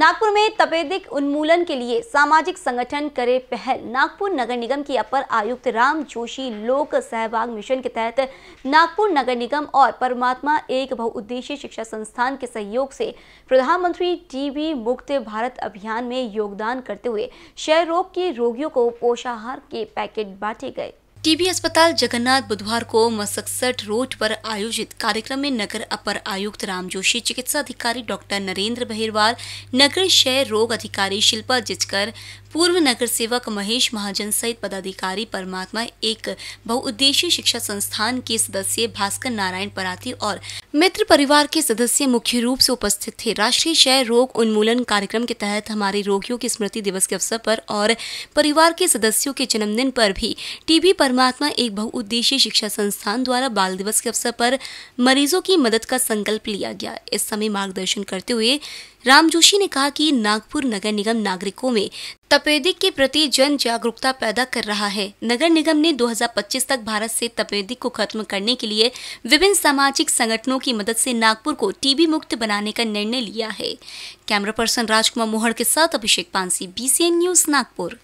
नागपुर में तपेदिक उन्मूलन के लिए सामाजिक संगठन करे पहल नागपुर नगर निगम की अपर आयुक्त राम जोशी लोक सहभाग मिशन के तहत नागपुर नगर निगम और परमात्मा एक बहुउद्देशीय शिक्षा संस्थान के सहयोग से प्रधानमंत्री टीबी मुक्त भारत अभियान में योगदान करते हुए क्षय रोग के रोगियों को पोषाहार के पैकेट बांटे गए टीबी अस्पताल जगन्नाथ बुधवार को मसकसठ रोड पर आयोजित कार्यक्रम में नगर अपर आयुक्त राम जोशी चिकित्सा अधिकारी डॉक्टर नरेंद्र बहिरवाल नगर क्षय रोग अधिकारी शिल्पा जिचकर पूर्व नगर सेवक महेश महाजन सहित पदाधिकारी परमात्मा एक बहुउद्देशीय शिक्षा संस्थान के सदस्य भास्कर नारायण पराती और मित्र परिवार के सदस्य मुख्य रूप से उपस्थित थे राष्ट्रीय क्षय रोग उन्मूलन कार्यक्रम के तहत हमारे रोगियों की स्मृति दिवस के अवसर पर और परिवार के सदस्यों के जन्मदिन पर भी टीबी पर परमात्मा एक बहुउद्देशीय शिक्षा संस्थान द्वारा बाल दिवस के अवसर पर मरीजों की मदद का संकल्प लिया गया इस समय मार्गदर्शन करते हुए राम जोशी ने कहा कि नागपुर नगर निगम नागरिकों में तपेदिक के प्रति जन जागरूकता पैदा कर रहा है नगर निगम ने 2025 तक भारत से तपेदिक को खत्म करने के लिए विभिन्न सामाजिक संगठनों की मदद से नागपुर को टीबी मुक्त बनाने का निर्णय लिया है कैमरा पर्सन राजकुमार मोहड़ के साथ अभिषेक पांसी बी न्यूज नागपुर